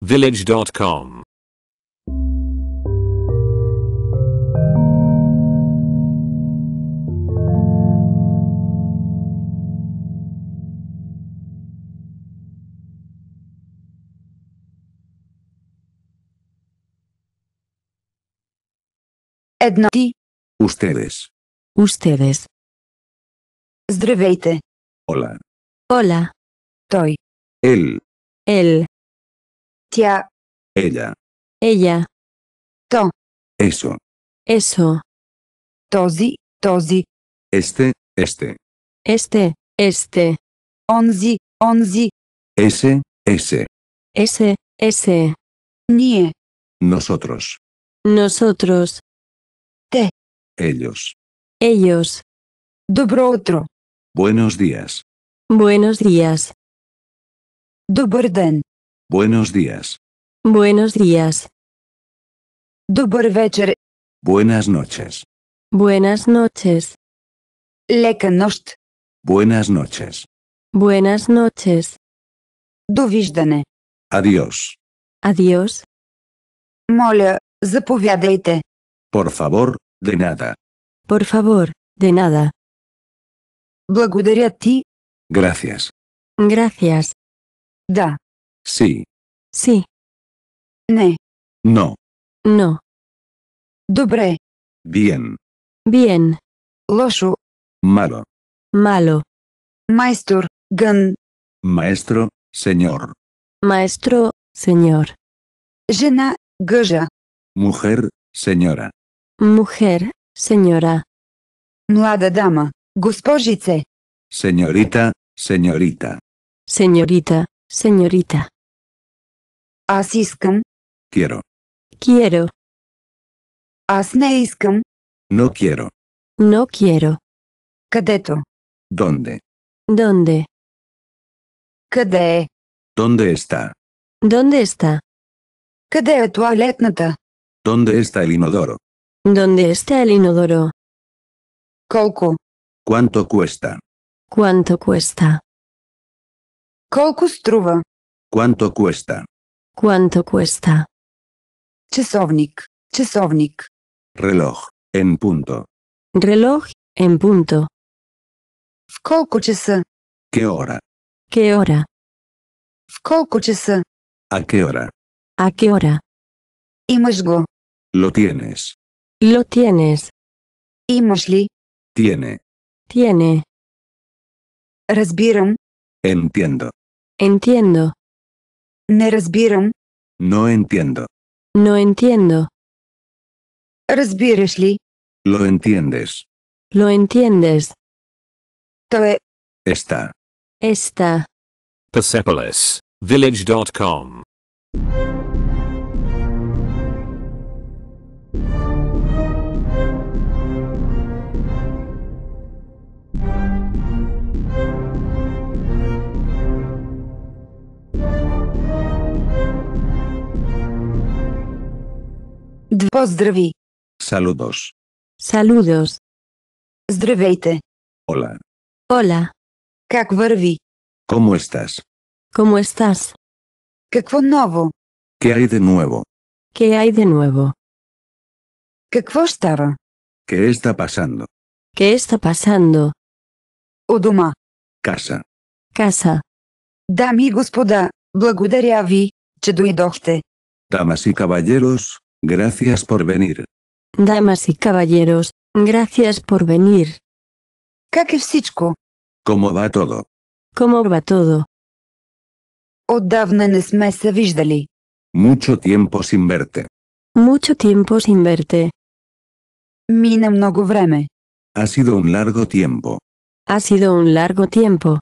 Village.com Edna Ustedes. Ustedes. Hola. Hola. Toy. Él. Él. Tía. Ella. Ella. To. Eso. Eso. Tozi, tozi. Este, este. Este, este. Onzi, onzi. Ese, ese. Ese, ese. Nie. Nosotros. Nosotros. Te. Ellos. Ellos. Dobro otro. Buenos días. Buenos días. Добрый день. Buenos días. Buenos días. Добрый вечер. Buenas noches. Buenas noches. Лека Buenas noches. Buenas noches. Довиждане. Adiós. Adiós. Моля, заповядайте. Por favor, de nada. Por favor, de nada. a ti. Gracias. Gracias. Da. Sí. Sí. Ne. No. No. Dobre. Bien. Bien. su, Malo. Malo. maestro gan. Maestro, señor. Maestro, señor. Jena, goja Mujer, señora. Mujer, señora. Mlada dama, gospojice. Señorita, señorita. Señorita. Señorita. ¿As Quiero. Quiero. has No quiero. No quiero. ¿Cadeto? ¿Dónde? ¿Dónde? ¿Cadé? ¿Dónde está? ¿Dónde está? ¿Cadé ¿Dónde está el inodoro? ¿Dónde está el inodoro? Coco. ¿Cuánto cuesta? ¿Cuánto cuesta? Cuánto cuesta? Cuánto cuesta? Chesovnik. Chesovnik. Reloj. En punto. Reloj en punto. В ¿Qué hora? ¿Qué hora? В ¿A qué hora? ¿A qué hora? Имаш Lo tienes. Lo tienes. Имаш Tiene. Tiene. Разбирам. Entiendo. Entiendo. Не разбирам. No entiendo. No entiendo. Разбираш Lo entiendes. Lo entiendes. Está. Está. Persepolis. Village.com. Pozdraví. Saludos. Saludos. Zdreveite. Hola. Hola. ¿Cómo estás? ¿Cómo estás? Какво novo? ¿Qué hay de nuevo? ¿Qué hay de nuevo? ¿Qué está pasando? ¿Qué está pasando? У Casa. Casa. Дами poda. господа, благодаря Damas y caballeros, Gracias por venir. Damas y caballeros, gracias por venir. ¿Cómo va todo? ¿Cómo va todo? Отдавна не Mucho tiempo sin verte. Mucho tiempo sin verte. Mine mnogo vreme. Ha sido un largo tiempo. Ha sido un largo tiempo.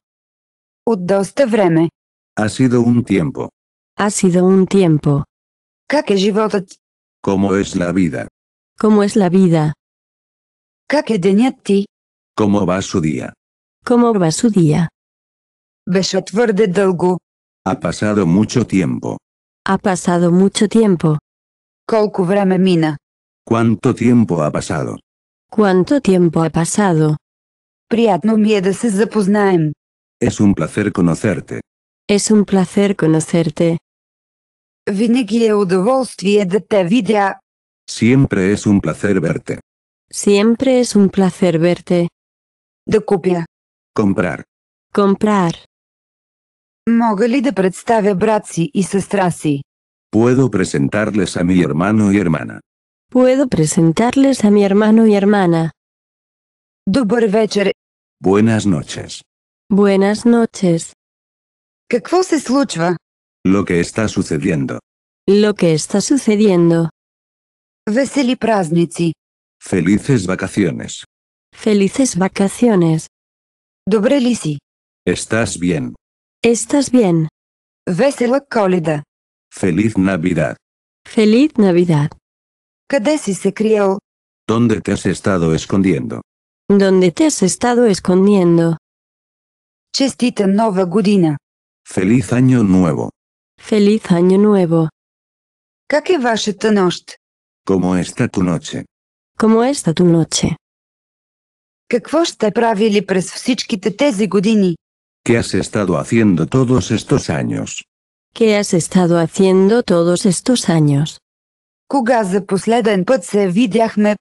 Ha sido un tiempo. Ha sido un tiempo. Kak e životot? ¿Cómo es la vida? ¿Cómo es la vida? ¿Cómo va su día? ¿Cómo va su día? Беше dolgu. Ha pasado mucho tiempo. Ha pasado mucho tiempo. ¿Cuánto tiempo ha pasado? ¿Cuánto tiempo ha pasado? Приятно ми Es un placer conocerte. Es un placer conocerte да Siempre es un placer verte. Siempre es un placer verte. De copia. Comprar. Comprar. Мога ли да представя брат си и Puedo presentarles a mi hermano y hermana. Puedo presentarles a mi hermano y hermana. Добър Buenas noches. Buenas noches. Какво се случва? Lo que está sucediendo. Lo que está sucediendo. Veseli Prasnici. Felices vacaciones. Felices vacaciones. Dobre Estás bien. Estás bien. Vesela kolida. Feliz Navidad. Feliz Navidad. ¿Qué si se crió? ¿Dónde te has estado escondiendo? ¿Dónde te has estado escondiendo? Chestita Nova Gudina. Feliz Año Nuevo. Feliz año nuevo. Как е вашата ¿Cómo está tu noche? ¿Cómo está tu noche? Какво сте правили през всичките тези години? ¿Qué has estado haciendo todos estos años? ¿Qué has estado haciendo todos estos años? Кога за последен път се видяхме?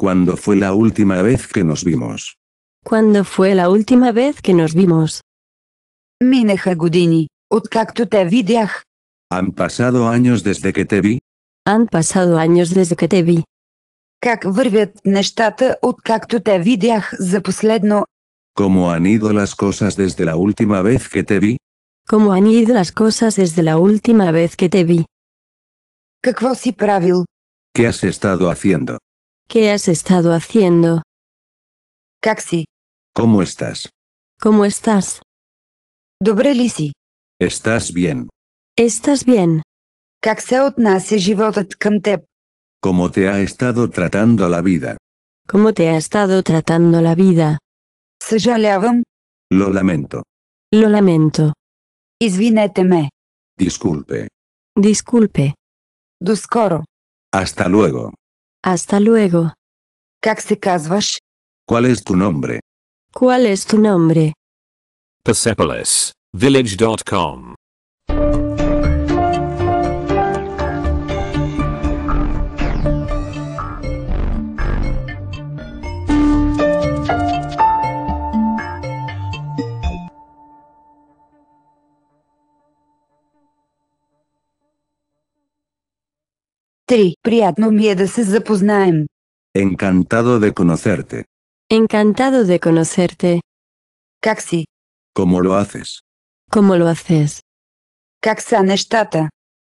¿Cuándo fue la última vez que nos vimos? ¿Cuándo fue la última vez que nos vimos? Минаха години, откакто te видях. Han pasado años desde que te vi. Han pasado años desde que te vi. Как вървят нещата откакто те видях за последно? Como han ido las cosas desde la última vez que te vi? Como han ido las cosas desde la última vez que te vi? Какво си правил? ¿Qué has estado haciendo? ¿Qué has estado haciendo? Как си? ¿Cómo estás? ¿Cómo estás? Добре ли си? ¿Estás bien? ¿Estás bien? Как te ha estado tratando la vida? ¿Cómo te ha estado tratando la vida? Se Съжалявам. Lo lamento. Lo lamento. Извинете Disculpe. Disculpe. Duscoro. Hasta luego. Hasta luego. Как ¿Cuál es tu nombre? ¿Cuál es tu nombre? village.com Encantado de conocerte. Encantado de conocerte. Caxi. ¿Cómo lo haces? ¿Cómo lo haces? Как са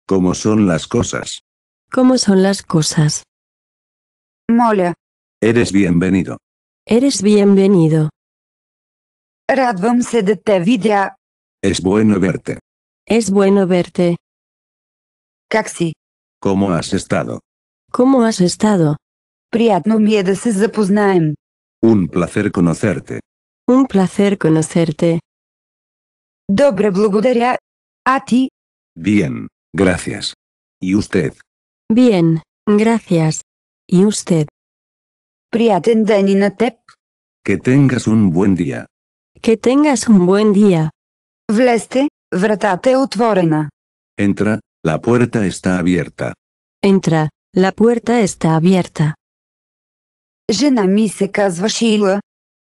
¿Cómo son las cosas? ¿Cómo son las cosas? Моля. Eres bienvenido. Eres bienvenido. Радвам се да Es bueno verte. Es bueno verte. Caxi. ¿Cómo has estado? ¿Cómo has estado? Приятно ми е да Un placer conocerte. Un placer conocerte. Dobre благодаря. A ti. Bien, gracias. ¿Y usted? Bien, gracias. ¿Y usted? Приятен ден Que tengas un buen día. Que tengas un buen día. Vleste, vratate utvorena. Entra, la puerta está abierta. Entra. La puerta está abierta. se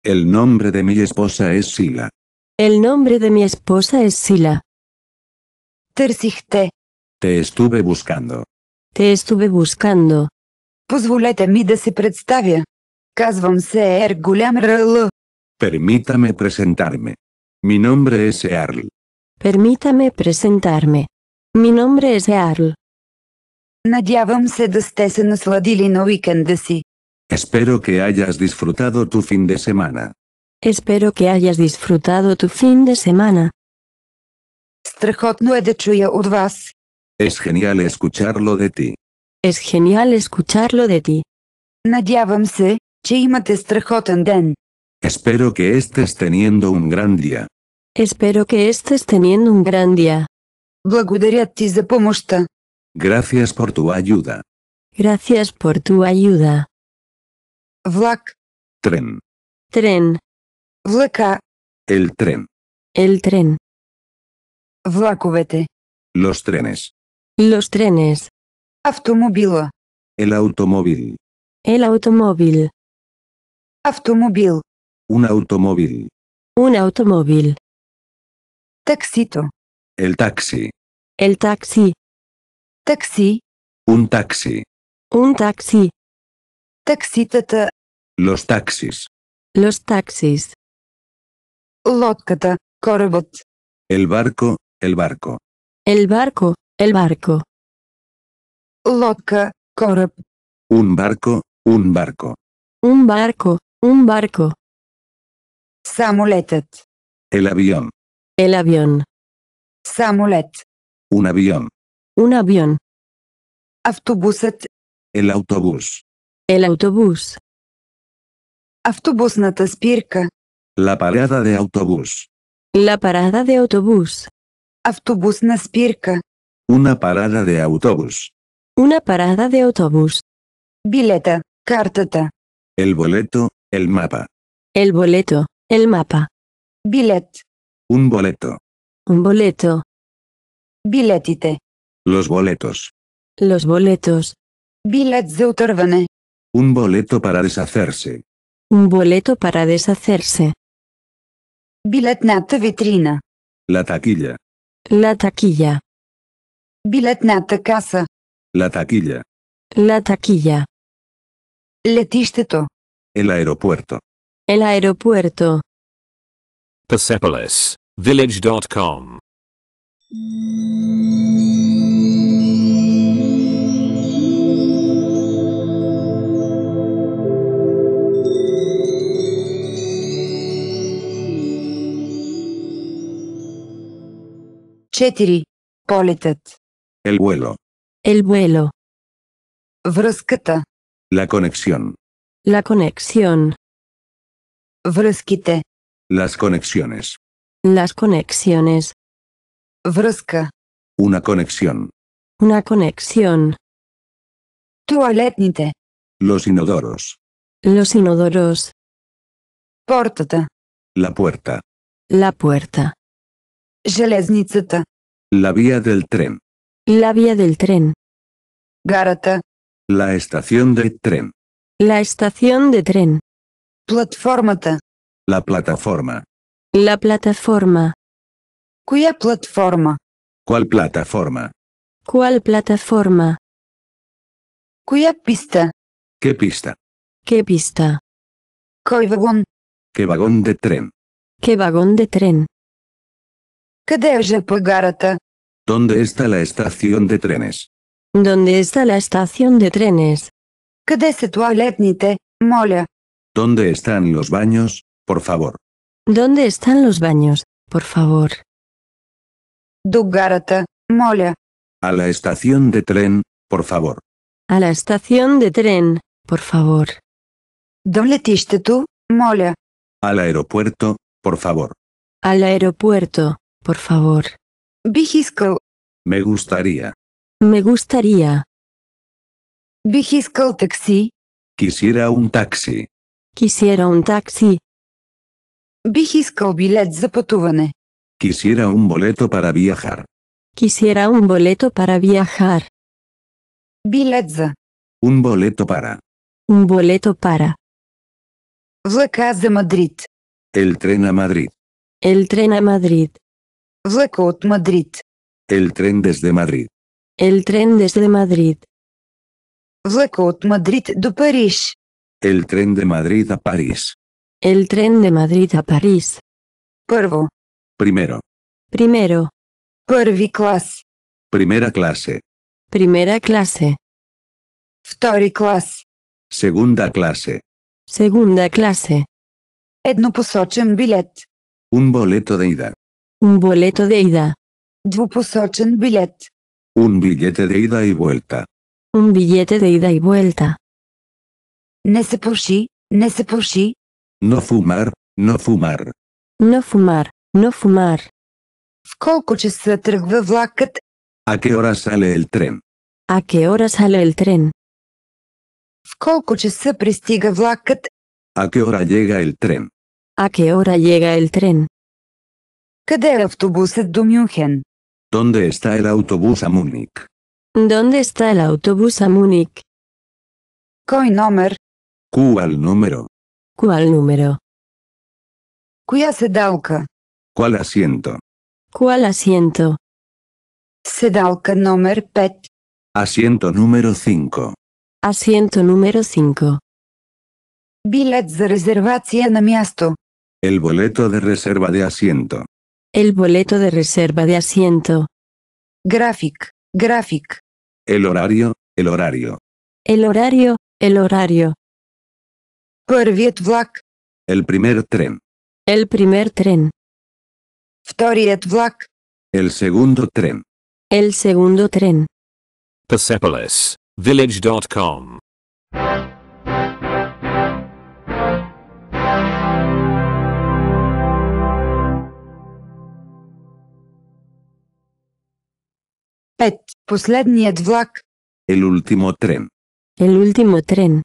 El nombre de mi esposa es Sila. El nombre de mi esposa es Sila. Търсихте. Te estuve buscando. Te estuve buscando. Permítame presentarme. Mi nombre es Earl. Permítame presentarme. Mi nombre es Earl. Надявам се да сте Espero que hayas disfrutado tu fin de semana. Espero que hayas disfrutado tu fin de semana. Es genial escucharlo de ti. Es genial escucharlo de ti. Надявам се, че имате страхотен ден. Espero que estés teniendo un gran día. Espero que estés teniendo un gran día. Gracias por tu ayuda. Gracias por tu ayuda. Vlak. Tren. Tren. Vlaca. El tren. El tren. Vlakovete. Los trenes. Los trenes. Automóvil. El automóvil. El automóvil. Automóvil. Un automóvil. Un automóvil. Taxito. El taxi. El taxi. Taxi. Un taxi. Un taxi. Taxitata. Los taxis. Los taxis. Lotkata, корабът. El barco, el barco. El barco, el barco. Lotka, кораб. Un barco, un barco. Un barco, un barco. Samuletet. El avión. El avión. Samulet. Un avión. Un avión. Автобусът. El autobús. El autobús. Автобусната спирка. La parada de autobús. La parada de autobús. autobús спирка. Una parada de autobús. Una parada de autobús. Bileta. картата. El boleto, el mapa. El boleto, el mapa. Bilet. Un boleto. Un boleto. Biletite. Los boletos. Los boletos. Bilet de оторване. Un boleto para deshacerse. Un boleto para deshacerse. nata vitrina. La taquilla. La taquilla. nata casa. La taquilla. La taquilla. Letisteto. El aeropuerto. El aeropuerto. Persepolis village.com. Четири. Полетът. El vuelo. El vuelo. Връзката. La conexión. La conexión. Връзките. Las conexiones. Las conexiones. Vraska. Una conexión. Una conexión. Toaletnite. Los inodoros. Los inodoros. Portata. La puerta. La puerta. Железницата. La vía del tren. La vía del tren. Garata. La estación de tren. La estación de tren. Платформата. La plataforma. La plataforma. Cuya plataforma? ¿Cuál plataforma? ¿Cuál plataforma? Cuya pista? ¿Qué pista? ¿Qué pista? ¿Qué vagón? ¿Qué vagón de tren? ¿Qué vagón de tren? qué ¿Dónde está la estación de trenes? ¿Dónde está la estación de trenes? ¿Dónde están los baños, por favor? ¿Dónde están los baños, por favor? Dugarata, mola. A la estación de tren, por favor. A la estación de tren, por favor. tiste tú, mola. Al aeropuerto, por favor. Al aeropuerto, por favor. Vigisco, Me gustaría. Me gustaría. Vigisco taxi. Quisiera un taxi. Quisiera un taxi. Бих un билет Quisiera un boleto para viajar. Quisiera un boleto para viajar. Билет Un boleto para. Un boleto para. Влака de Madrid. El tren a Madrid. El tren a Madrid. Влака от Madrid. El tren desde Madrid. El tren desde Madrid. Влака от Madrid до Париж. El tren de Madrid a París. El tren de Madrid a París. Corvo. Primero. Primero. Class. Primera clase. Primera clase. Class. Segunda clase. Segunda clase. Еднопосочен billet. Un boleto de ida. Un boleto de ida. Двупосочен billet. Un billete de ida y vuelta. Un billete de ida y vuelta. Ne се no fumar, no fumar. No fumar, no fumar. ¿A qué hora sale el tren? ¿A qué hora sale el tren? ¿A qué hora llega el tren? ¿A qué hora llega el tren? ¿Dónde está el autobús a Múnich? ¿Dónde está el autobús a Múnich? ¿Cuál número? ¿Cuál número? Cuya ¿Cuál asiento? ¿Cuál asiento? Sedauka número 5. Asiento número 5. Asiento número 5. Billet de reservación na miasto. El boleto de reserva de asiento. El boleto de reserva de asiento. Graphic, graphic. El horario, el horario. El horario, el horario. Първият влак. El primer tren. El primer tren. Вторият vlak El segundo tren. El segundo tren. Persepolis. Village.com. Pet. Последният El último tren. El último tren.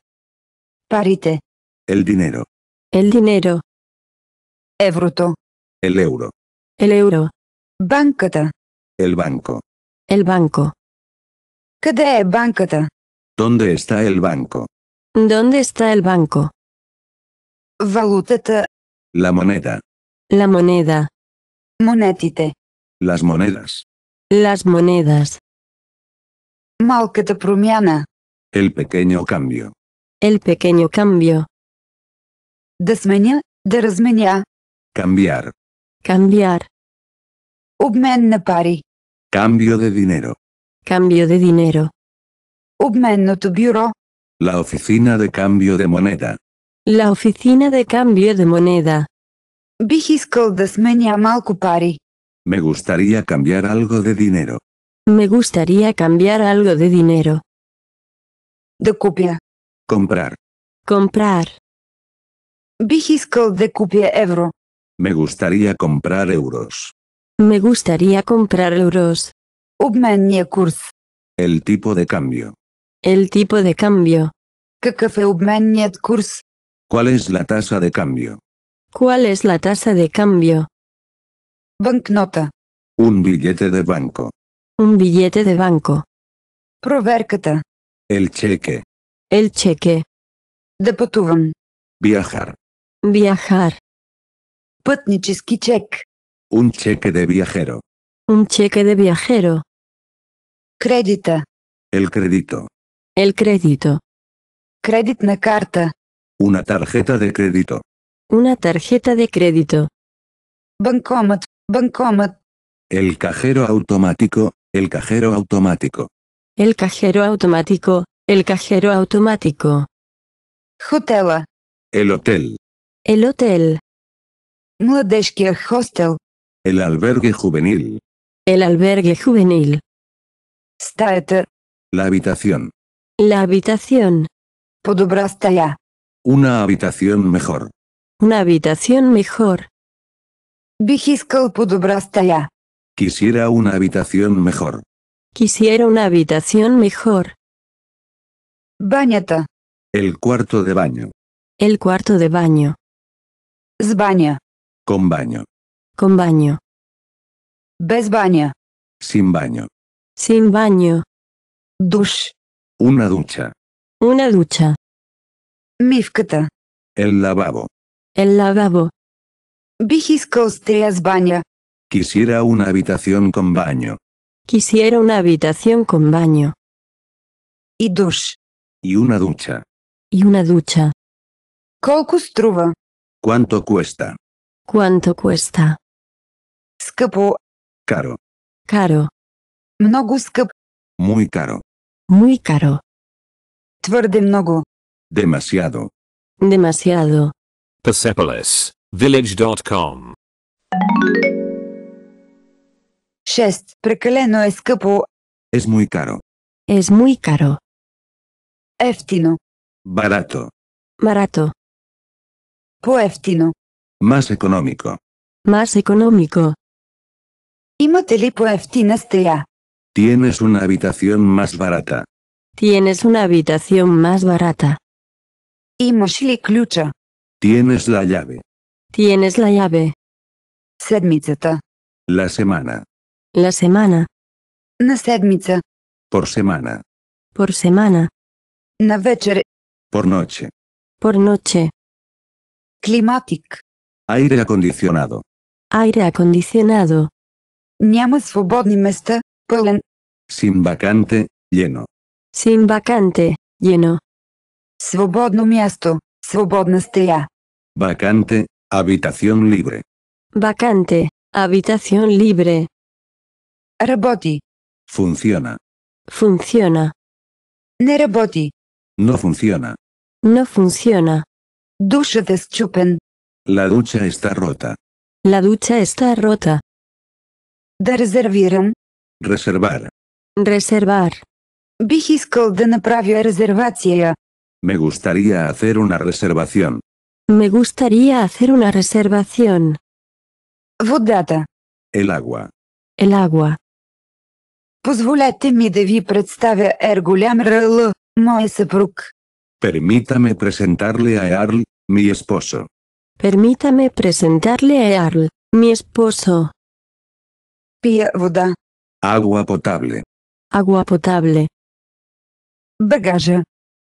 Parite. El dinero. El dinero. bruto El euro. El euro. Bankata. El banco. El banco. ¿Qué ¿Dónde está el banco? ¿Dónde está el banco? Valuteta. La moneda. La moneda. Monetite. Las monedas. Las monedas. Malcata promiana. El pequeño cambio. El pequeño cambio. Desmeña, desmenia, Cambiar. Cambiar. Ubmen pari. Cambio de dinero. Cambio de dinero. tu bureau, La oficina de cambio de moneda. La oficina de cambio de moneda. Бих desmenia Malcupari. Me gustaría cambiar algo de dinero. Me gustaría cambiar algo de dinero. de copia, Comprar. Comprar. Bych de de euro. Me gustaría comprar euros. Me gustaría comprar euros. Ubmania kurs. El tipo de cambio. El tipo de cambio. ¿Cuál es la tasa de cambio? ¿Cuál es la tasa de cambio? Banknota. Un billete de banco. Un billete de banco. Proverkata. El cheque. El cheque. de Viajar. Viajar. Putnicheski check. Un cheque de viajero. Un cheque de viajero. Crédita. El crédito. El crédito. na carta. Una tarjeta de crédito. Una tarjeta de crédito. Bancomat. Bancomat. El cajero automático. El cajero automático. El cajero automático. El cajero automático. Hotela. El hotel. El hotel. Młodzieżkie hostel. El albergue juvenil. El albergue juvenil. Stater. La habitación. La habitación. ya Una habitación mejor. Una habitación mejor. Bijiskal podobrastaya. Quisiera una habitación mejor. Quisiera una habitación mejor. Bañata. El cuarto de baño. El cuarto de baño. Z Con baño. Con baño. Bez baña. Sin baño. Sin baño. Dush. Una ducha. Una ducha. Mifkata. El lavabo. El lavabo. kostria baña. Quisiera una habitación con baño. Quisiera una habitación con baño. Y dush. Y una ducha. Y una ducha. Колко ¿Cuánto cuesta? ¿Cuánto cuesta? Escapo. Caro. Caro. Много Muy caro. Muy caro. Твърде много. Demasiado. Demasiado. Persepolis. Village.com 6. Прекалено е Es muy caro. Es muy caro. Eftino. Barato. Barato. Poeftino. Más económico. Más económico. Y poeftinastea. Tienes una habitación más barata. Tienes una habitación más barata. Y klucha. Tienes la llave. Tienes la llave. Sedmitsa La semana. La semana. Na Por semana. Por semana. Na Por noche. Por noche. Climatic. Aire acondicionado. Aire acondicionado. svobodni mesta Sin vacante, lleno. Sin vacante, lleno. Svobodno място, svobodna Vacante, habitación libre. Vacante, habitación libre. roboti Funciona. Funciona. no roboti No funciona. No funciona de deschupen. La ducha está rota. La ducha está rota. De резервирам. Reservar. Reservar. Vigiscol de да e Reservatia. Me gustaría hacer una reservación. Me gustaría hacer una reservación. Vodata. El agua. El agua. Позволете ми да ви представя Ерголям Ръл, мой съпруг. Permítame presentarle a Arl, mi esposo. Permítame presentarle a Earl, mi esposo. Pia Agua potable. Agua potable. Bagaje.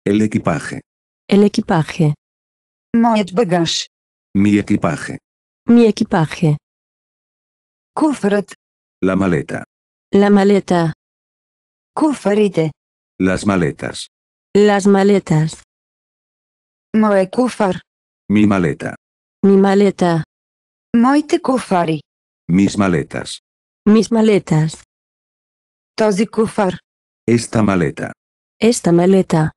El equipaje. El equipaje. Moje Mi equipaje. Mi equipaje. Kufret. La maleta. La maleta. Kufarite. Las maletas. Las maletas. Moe kufar. Mi maleta. Mi maleta. Moite kufari. Mis maletas. Mis maletas. Tozi kufar. Esta maleta. Esta maleta.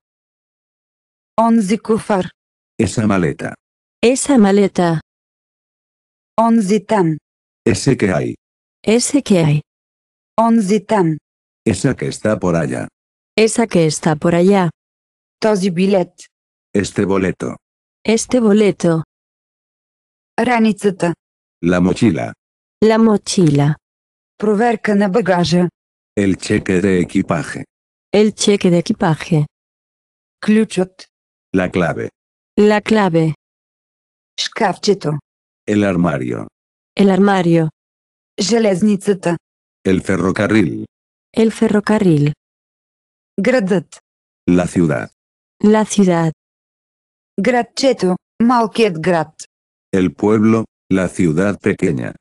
Onzi kufar. Esa maleta. Esa maleta. Onzi tam. Ese que hay. Ese que hay. Onzi tam. Esa que está por allá. Esa que está por allá. Този билет. Este boleto. Este boleto. Раницата. La mochila. La mochila. Проверка на багажа. El cheque de equipaje. El cheque de equipaje. Ключът. La clave. La clave. Шкафчето. El armario. El armario. Железницата. El ferrocarril. El ferrocarril. Градът. La ciudad. La ciudad. Gracheto, Grat. El pueblo, la ciudad pequeña.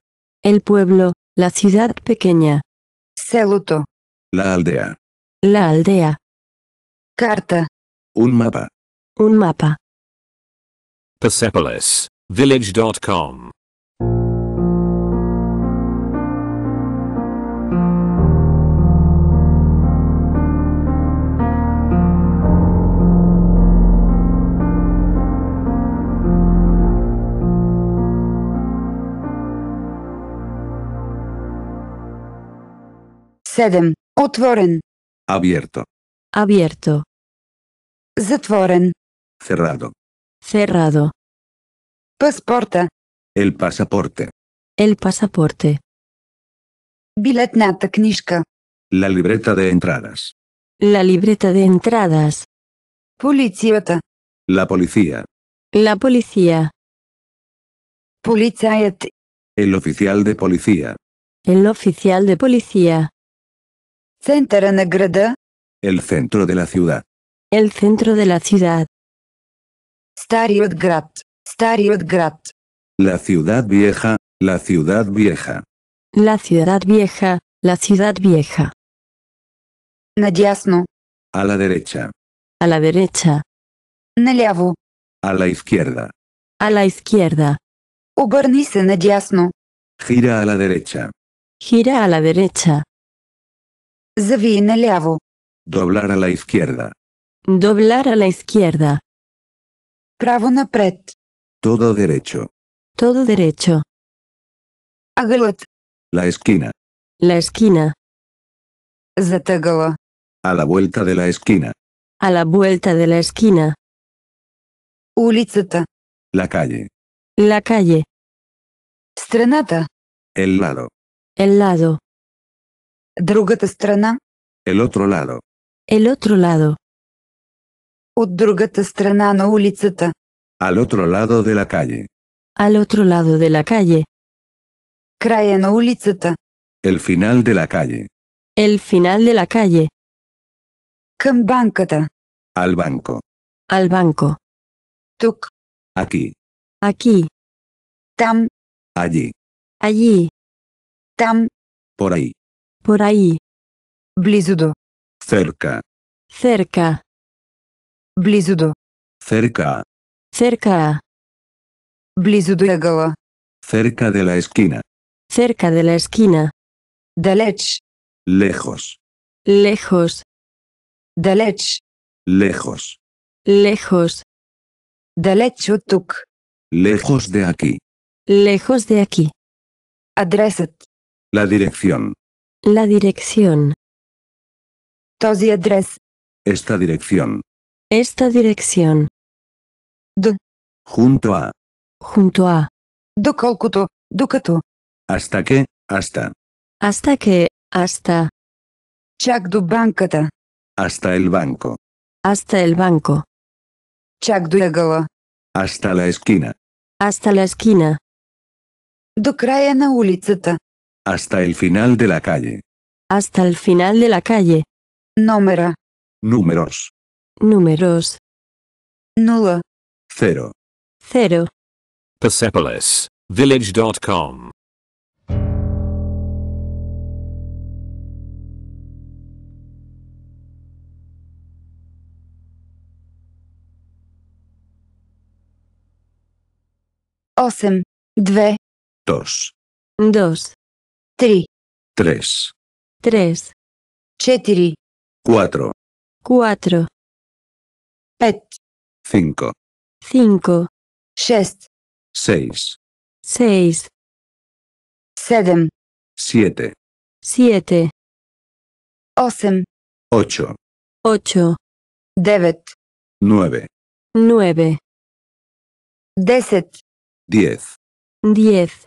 El pueblo, la ciudad pequeña. Celuto. La aldea. La aldea. Carta. Un mapa. Un mapa. Persepolis, village.com 7. Otvoren. Abierto. Abierto. Zatvoren. Cerrado. Cerrado. Pasporta. El pasaporte. El pasaporte. biletnata kniska, La libreta de entradas. La libreta de entradas. Policía. La policía. La policía. poliziet. El oficial de policía. El oficial de policía. El centro de la ciudad. El centro de la ciudad. La ciudad vieja, la ciudad vieja. La ciudad vieja, la ciudad vieja. Надясно. A la derecha. A la derecha. Neliavo. A la izquierda. A la izquierda. Обърни Nadyasno. Gira a la derecha. Gira a la derecha. Zavine leavo. Doblar a la izquierda. Doblar a la izquierda. Право напред. Todo derecho. Todo derecho. Агълът. La esquina. La esquina. Затъгъла. A la vuelta de la esquina. A la vuelta de la esquina. Улицата. La calle. La calle. Strenata. El lado. El lado. Другата страна. El otro lado. El otro lado. От другата страна на Al otro lado de la calle. Al otro lado de la calle. Края на улицата. El final de la calle. El final de la calle. Към Al banco. Al banco. ¿Tuk? Aquí. Aquí. Tam. Allí. Allí. Tam. Por ahí. Por ahí. blizudo, Cerca. Cerca. blizudo, Cerca. Cerca. Blisudo. Cerca de la esquina. Cerca de la esquina. lech. Lejos. Lejos. lech. Lejos. Lejos. Далеч Lejos de aquí. Lejos de aquí. Adreset. La dirección. La dirección. Този adres Esta dirección. Esta dirección. Junto a. Junto a. do докато. Hasta que, hasta. Hasta que, hasta. chak до Hasta el banco. Hasta el banco. chak Hasta la esquina. Hasta la esquina. До края на hasta el final de la calle. Hasta el final de la calle. Número. Números. Números. Nulo. Cero. Cero. Persepolis. Village.com. Osem. Dos. Dos. Три. Tres. Tres. Cuatro. Cuatro. Cinco. Cinco. Seis. Seis. 8. Siete. Siete. Ocho. Ocho. Devet. Nueve. Nueve. Diez. Diez.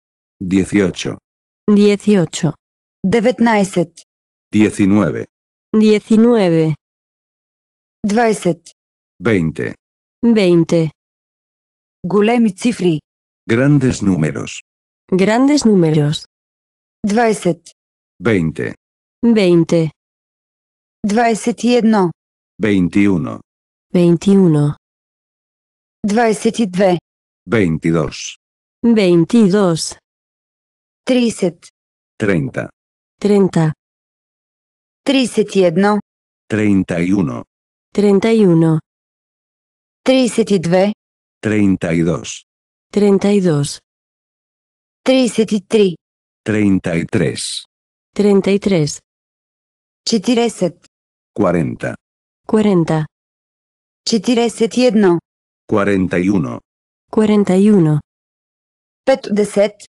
dieciocho, dieciocho, devetnaeset, diecinueve, diecinueve, dvajset, veinte, veinte. Gulemi cifri. Grandes números. Grandes números. Dvajset. Veinte. Veinte. y jedno. Veintiuno. Veintiuno. Dvajset y dve. Veintidós. Veintidós. 30. 30. 30. 31. 31. 31. 32. 32. 32. 33. 33. 33. 40. 40. 40. 41. 41. 41. 50.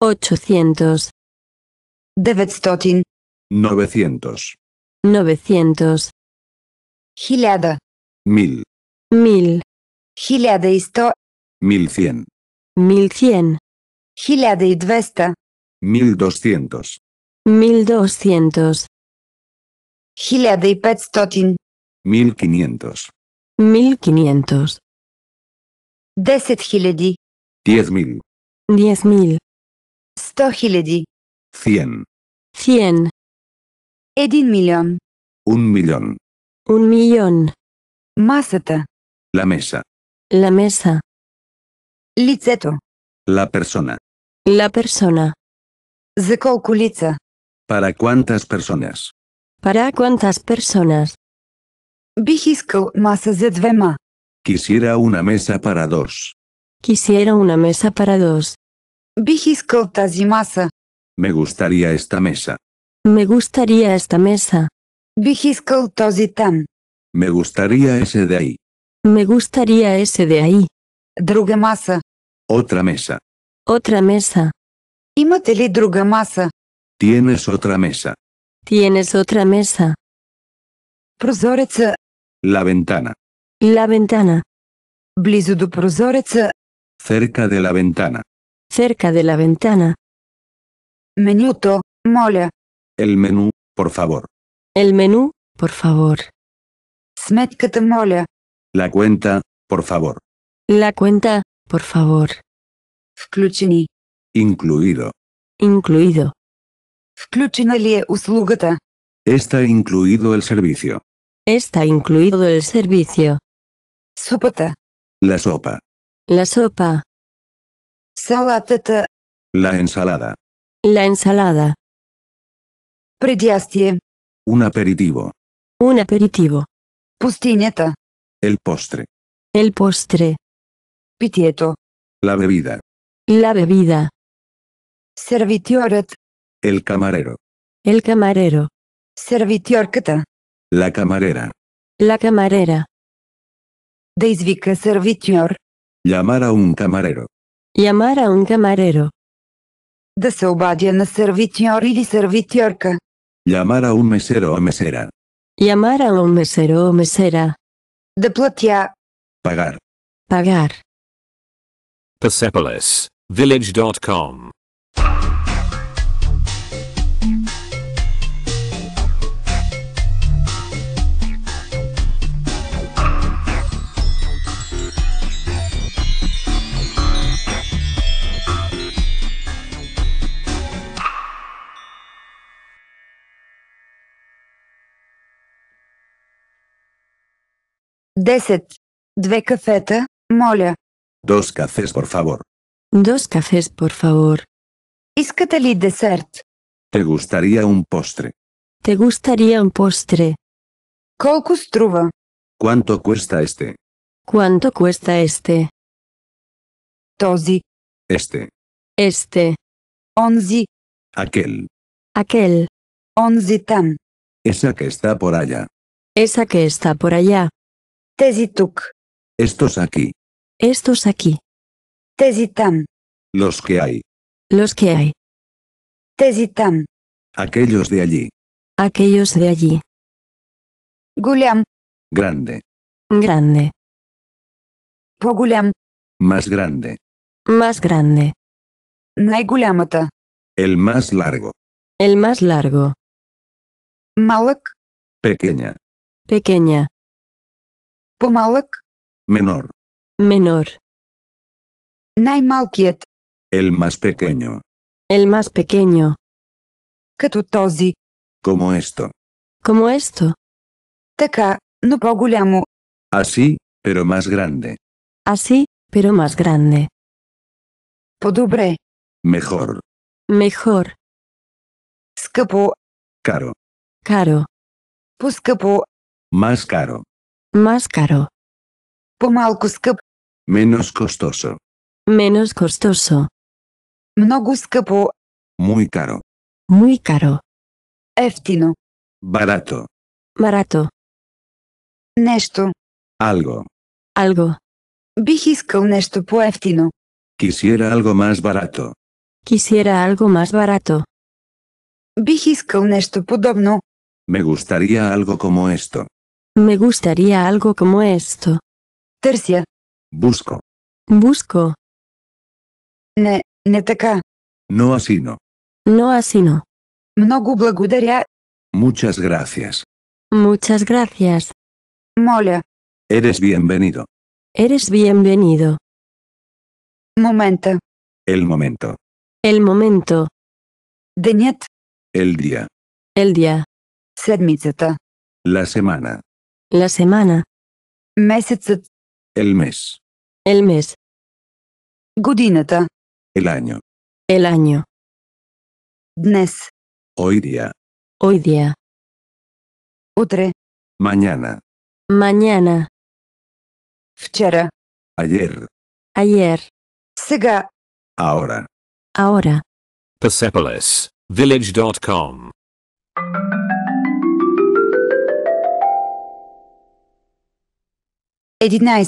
800. devetstotin, 900. 900. Gilada. mil, mil, 1100. de sto, mil cien, mil cien, 1200 dvesta, mil doscientos, mil doscientos, petstotin, mil quinientos, diez mil, 100. 100. Cien. millón. Un millón. Un millón. Másata. La mesa. La mesa. Lizeto. La persona. La persona. Zekoukuliza. Para cuántas personas. Para cuántas personas. Бих masa ze dvema. Quisiera una mesa para dos. Quisiera una mesa para dos. Me gustaría esta mesa. Me gustaría esta mesa. Me gustaría ese de ahí. Me gustaría ese de ahí. Друга Otra mesa. Otra mesa. Tienes otra mesa. Tienes otra mesa. La ventana. La ventana. Близо до прозореца. Cerca de la ventana cerca de la ventana. Menuto, mola. El menú, por favor. El menú, por favor. Smetkata mola. La cuenta, por favor. La cuenta, por favor. Включени. Incluido. Incluido. Включена uslugata. Está incluido el servicio. Está incluido el servicio. Sopata. La sopa. La sopa. Uh, la ensalada. La ensalada. Предястие. Un aperitivo. Un aperitivo. Пустинята. El postre. El postre. Pitieto. La bebida. La bebida. Servitioret. El camarero. El camarero. Servitiorceta. La camarera. La camarera. Да servitior Llamar a un camarero. Llamar a un camarero. De се обадя на сервитьор или сервитьорка. Llamar a un mesero o mesera. Llamar a un mesero o mesera. De Pagar. Pagar. Persepolis, village.com Десет. Dve cafete, Dos cafés, por favor. Dos cafés, por favor. Искате ¿Te gustaría un postre? ¿Te gustaría un postre? ¿Cuánto cuesta este? ¿Cuánto cuesta este? Tozi. Este. Este. Onzi. Aquel. Aquel. Onzi tan. Esa que está por allá. Esa que está por allá. Tesituk. Estos aquí. Estos aquí. Tesitam. Los que hay. Los que hay. Tesitam. Aquellos de allí. Aquellos de allí. Guliam. Grande. Grande. Poguliam. Más grande. Más grande. Naigulamata. El más largo. El más largo. Malak. Pequeña. Pequeña. Pomalak. Menor. Menor. най El más pequeño. El más pequeño. Като Como esto. Como esto. Taka, no по Así, pero más grande. Así, pero más grande. по Mejor. Mejor. Скъпо. Caro. Caro. по Más caro. Más caro. Помалку Menos costoso. Menos costoso. Много Muy caro. Muy caro. Eftino. Barato. Barato. Nesto. Algo. Algo. Бих un нещо Quisiera algo más barato. Quisiera algo más barato. Бих un podobno. Me gustaría algo como esto. Me gustaría algo como esto. Tercia. Busco. Busco. no te No así no. No así no. Muchas gracias. Muchas gracias. Mola. Eres bienvenido. Eres bienvenido. Momento. El momento. El momento. El día. El día. Седмицата. La semana. La semana. Месяцът. El mes. El mes. Godinata. El año. El año. dnes Hoy día. Hoy día. utre Mañana. Mañana. Вчера. Ayer. Ayer. sega Ahora. Ahora. Persepolis. Village.com. 11.